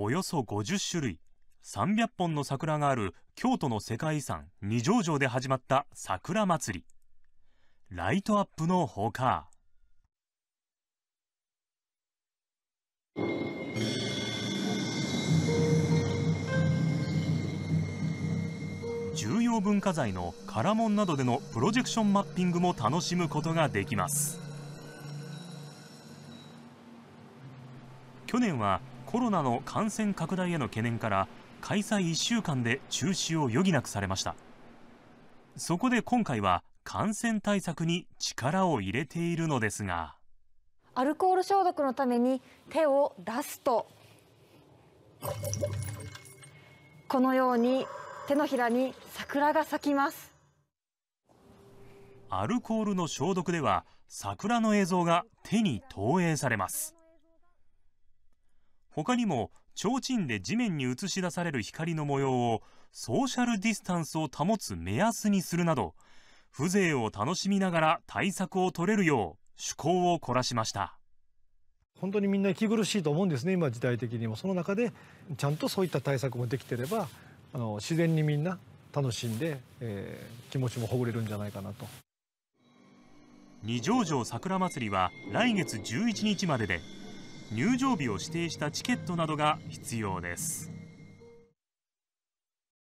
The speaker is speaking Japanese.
およそ50種類300本の桜がある京都の世界遺産二条城で始まった桜まつりライトアップのほか重要文化財の唐門などでのプロジェクションマッピングも楽しむことができます去年はコロナの感染拡大への懸念から開催1週間で中止を余儀なくされましたそこで今回は感染対策に力を入れているのですがアルコール消毒のために手を出すとこのように手のひらに桜が咲きますアルコールの消毒では桜の映像が手に投影されます他にも提灯で地面に映し出される光の模様をソーシャルディスタンスを保つ目安にするなど風情を楽しみながら対策を取れるよう趣向を凝らしました本当にみんな息苦しいと思うんですね今時代的にもその中でちゃんとそういった対策もできてればあの自然にみんな楽しんで、えー、気持ちもほぐれるんじゃないかなと二条城桜まつりは来月11日までで入場日を指定したチケットなどが必要です